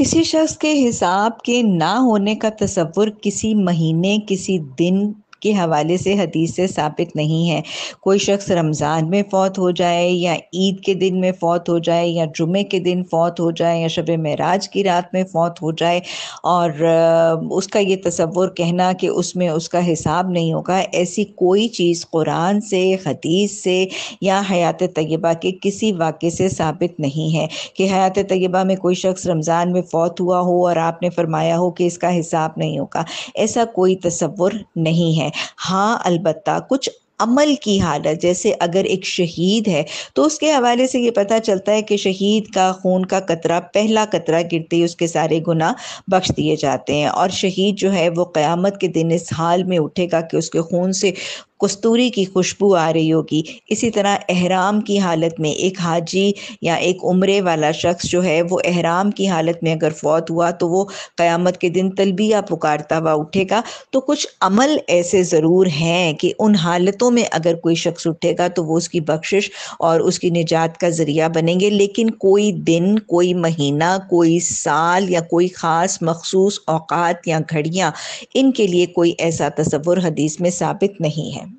किसी शख्स के हिसाब के ना होने का तस्वुर किसी महीने किसी दिन के हवाले से हदीस से साबित नहीं है कोई शख्स रमज़ान में फ़ौत हो जाए या ईद के दिन में फ़ौत हो जाए या जुमे के दिन फ़ौत हो जाए या शब मराज की रात में फ़ौत हो जाए और उसका ये तस्वुर कहना कि उसमें उसका हिसाब नहीं होगा ऐसी कोई चीज़ कुरान से हदीस से या हयात तयबा के किसी वाक़े से साबित नहीं है कि हयात तयबा में कोई शख्स रमज़ान में फ़ौत हुआ हो और आपने फरमाया हो कि इसका हिसाब नहीं होगा ऐसा कोई तस्वुर नहीं है हाँ अलबत् कुछ अमल की हालत जैसे अगर एक शहीद है तो उसके हवाले से ये पता चलता है कि शहीद का खून का कतरा पहला कतरा गिरते ही उसके सारे गुना बख्श दिए जाते हैं और शहीद जो है वो क़यामत के दिन इस हाल में उठेगा कि उसके खून से कस्तूरी की खुशबू आ रही होगी इसी तरह अहराम की हालत में एक हाजी या एक उम्र वाला शख्स जो है वो अहराम की हालत में अगर फौत हुआ तो वो क़यामत के दिन तलबिया पुकारता हुआ उठेगा तो कुछ अमल ऐसे ज़रूर हैं कि उन हालतों में अगर कोई शख्स उठेगा तो वो उसकी बख्शिश और उसकी निजात का ज़रिया बनेंगे लेकिन कोई दिन कोई महीना कोई साल या कोई ख़ास मखसूस अवकात या घड़ियाँ इनके लिए कोई ऐसा तस्वुर हदीस में साबित नहीं है